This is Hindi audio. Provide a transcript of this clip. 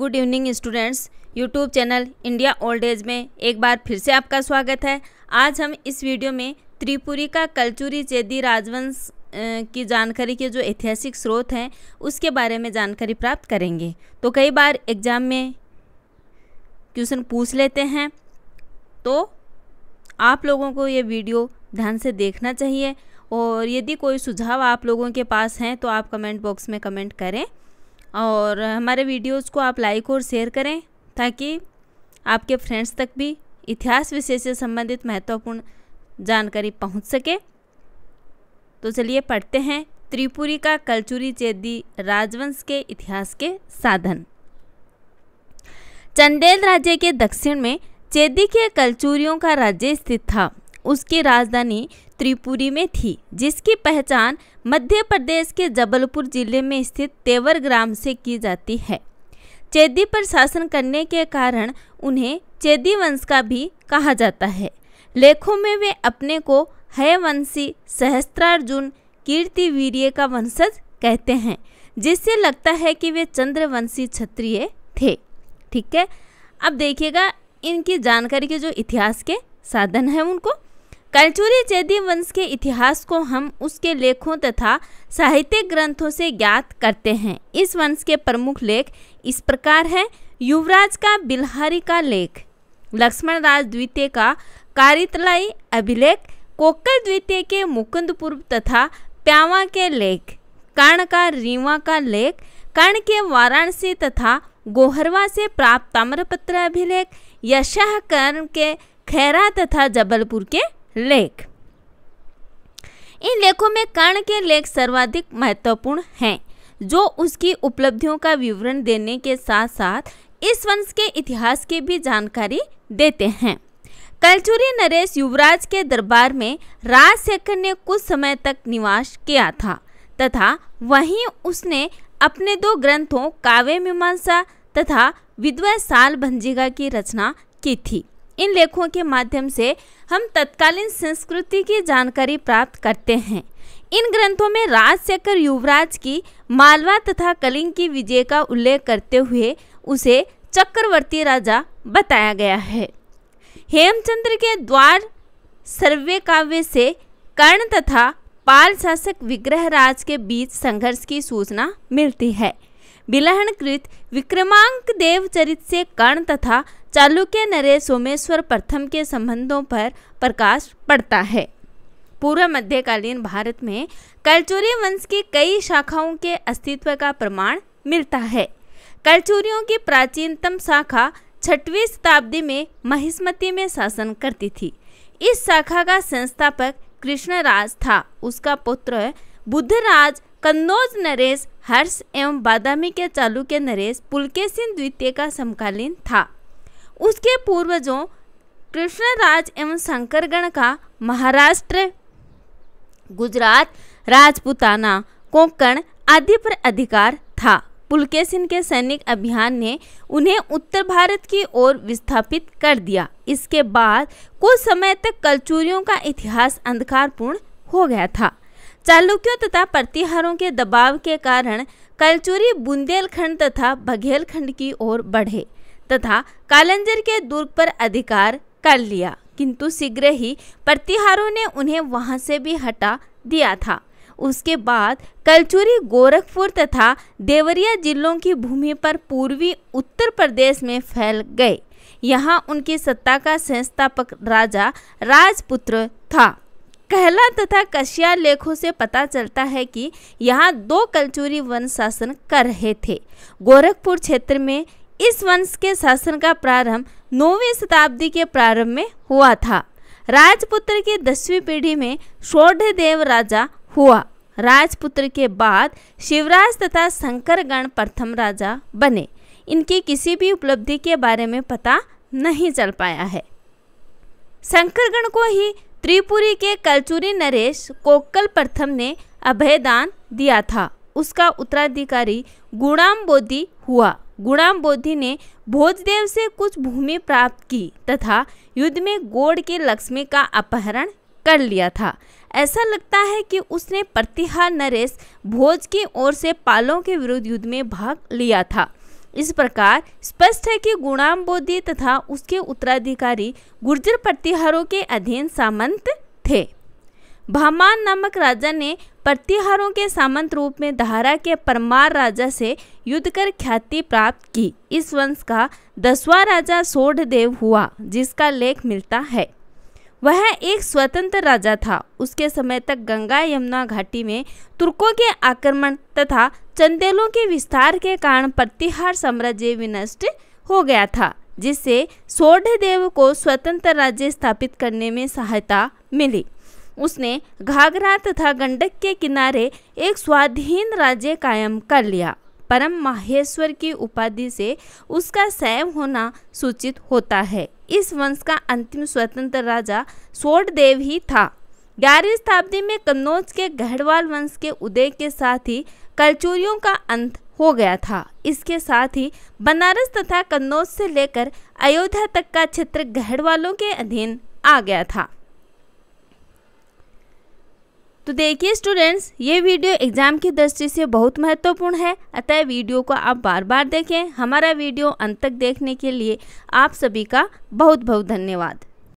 good evening students YouTube channel India old age में एक बार फिर से आपका स्वागत है आज हम इस वीडियो में त्रिपुरी का कल्चुरी चेदी राजवंश की जानकारी के जो ऐतिहासिक स्रोत हैं उसके बारे में जानकारी प्राप्त करेंगे तो कई बार एग्ज़ाम में क्वेश्चन पूछ लेते हैं तो आप लोगों को ये वीडियो ध्यान से देखना चाहिए और यदि कोई सुझाव आप लोगों के पास हैं तो आप कमेंट बॉक्स में कमेंट करें और हमारे वीडियोस को आप लाइक और शेयर करें ताकि आपके फ्रेंड्स तक भी इतिहास विषय से संबंधित महत्वपूर्ण जानकारी पहुंच सके तो चलिए पढ़ते हैं त्रिपुरी का कलचुरी चेदी राजवंश के इतिहास के साधन चंदेल राज्य के दक्षिण में चेदी के कलचुरियों का राज्य स्थित था उसकी राजधानी त्रिपुरी में थी जिसकी पहचान मध्य प्रदेश के जबलपुर जिले में स्थित तेवर ग्राम से की जाती है चेदी पर शासन करने के कारण उन्हें चेदी वंश का भी कहा जाता है लेखों में वे अपने को हयवंशी सहस्त्रार्जुन कीर्तिवीर्य का वंशज कहते हैं जिससे लगता है कि वे चंद्रवंशी क्षत्रिय थे ठीक है अब देखिएगा इनकी जानकारी के जो इतिहास के साधन हैं उनको कलचूरी जैदी वंश के इतिहास को हम उसके लेखों तथा साहित्यिक ग्रंथों से ज्ञात करते हैं इस वंश के प्रमुख लेख इस प्रकार हैं युवराज का बिलहारी का लेख लक्ष्मण राज द्वितीय का कारितलाई अभिलेख कोकल द्वितीय के मुकुंदपुर तथा प्यावा के लेख कर्ण का रीवा का लेख कर्ण के वाराणसी तथा गोहरवा से प्राप्त ताम्रपत्र अभिलेख यशाह कर्ण के खैरा तथा जबलपुर के लेख इन लेखों में कर्ण के लेख सर्वाधिक महत्वपूर्ण हैं जो उसकी उपलब्धियों का विवरण देने के साथ साथ इस वंश के इतिहास की भी जानकारी देते हैं कलचुरी नरेश युवराज के दरबार में राजशेखर ने कुछ समय तक निवास किया था तथा वहीं उसने अपने दो ग्रंथों काव्य मीमांसा तथा विद्वय साल भंजिगा की रचना की थी इन लेखों के माध्यम से हम तत्कालीन संस्कृति की जानकारी प्राप्त करते हैं इन ग्रंथों में राजशेखर युवराज की मालवा तथा कलिंग की विजय का उल्लेख करते हुए उसे चक्रवर्ती राजा बताया गया है हेमचंद्र के द्वार सर्वे काव्य से कर्ण तथा पाल शासक विग्रहराज के बीच संघर्ष की सूचना मिलती है बिलहणकृत विक्रमांक देवचरित से कर्ण तथा चालुक्य नरे सोमेश्वर प्रथम के संबंधों पर प्रकाश पड़ता है पूर्व मध्यकालीन भारत में कलचूरी वंश की कई शाखाओं के अस्तित्व का प्रमाण मिलता है कलचूरियों की प्राचीनतम शाखा छठवीं शताब्दी में महिस्मती में शासन करती थी इस शाखा का संस्थापक कृष्णराज था उसका पुत्र बुद्धराज कन्नौज नरेश हर्ष एवं बादामी के चालुक्य नरेश पुलकेसिन द्वितीय का समकालीन था उसके पूर्वजों कृष्णराज एवं शंकरगण का महाराष्ट्र गुजरात राजपुताना कोंकण आदि पर अधिकार था पुलकेसिन के सैनिक अभियान ने उन्हें उत्तर भारत की ओर विस्थापित कर दिया इसके बाद कुछ समय तक कलचूरियों का इतिहास अंधकारपूर्ण हो गया था चालुक्यों तथा प्रतिहारों के दबाव के कारण कलचुरी बुंदेलखंड तथा बघेलखंड की ओर बढ़े तथा कालंजर के दुर्ग पर अधिकार कर लिया किंतु शीघ्र ही प्रतिहारों ने उन्हें वहां से भी हटा दिया था उसके बाद कलचुरी गोरखपुर तथा देवरिया जिलों की भूमि पर पूर्वी उत्तर प्रदेश में फैल गए यहाँ उनकी सत्ता का संस्थापक राजा राजपुत्र था कहला तथा कशिया लेखों से पता चलता है कि यहाँ दो कलचूरी वंश शासन कर रहे थे गोरखपुर क्षेत्र में इस वंश के शासन का प्रारंभ नौवीं शताब्दी के प्रारंभ में हुआ था राजपुत्र की दसवीं पीढ़ी में देव राजा हुआ राजपुत्र के बाद शिवराज तथा शंकरगण प्रथम राजा बने इनकी किसी भी उपलब्धि के बारे में पता नहीं चल पाया है शंकरगण को ही त्रिपुरी के कलचुरी नरेश कोक्कल प्रथम ने अभयदान दिया था उसका उत्तराधिकारी गुणाम बोधी हुआ गुणाम बोधी ने भोजदेव से कुछ भूमि प्राप्त की तथा युद्ध में गोड़ के लक्ष्मी का अपहरण कर लिया था ऐसा लगता है कि उसने प्रतिहार नरेश भोज की ओर से पालों के विरुद्ध युद्ध में भाग लिया था इस प्रकार स्पष्ट है कि गुणाम्बोधि तथा उसके उत्तराधिकारी गुर्जर प्रतिहारों के अधीन सामंत थे भामान नामक राजा ने प्रतिहारों के सामंत रूप में धारा के परमार राजा से युद्ध कर ख्याति प्राप्त की इस वंश का दसवां राजा सोढ़ देव हुआ जिसका लेख मिलता है वह एक स्वतंत्र राजा था उसके समय तक गंगा यमुना घाटी में तुर्कों के आक्रमण तथा चंदेलों के विस्तार के कारण प्रतिहार साम्राज्य विनष्ट हो गया था जिससे सोढ़देव को स्वतंत्र राज्य स्थापित करने में सहायता मिली उसने घाघरा तथा गंडक के किनारे एक स्वाधीन राज्य कायम कर लिया परम माहेश्वर की उपाधि से उसका शैव होना सूचित होता है इस वंश का अंतिम स्वतंत्र राजा सोडदेव ही था ग्यारहवीं शताब्दी में कन्नौज के गढ़वाल वंश के उदय के साथ ही कलचूरियों का अंत हो गया था इसके साथ ही बनारस तथा कन्नौज से लेकर अयोध्या तक का क्षेत्र गढ़वालों के अधीन आ गया था तो देखिए स्टूडेंट्स ये वीडियो एग्जाम की दृष्टि से बहुत महत्वपूर्ण है अतः वीडियो को आप बार बार देखें हमारा वीडियो अंत तक देखने के लिए आप सभी का बहुत बहुत धन्यवाद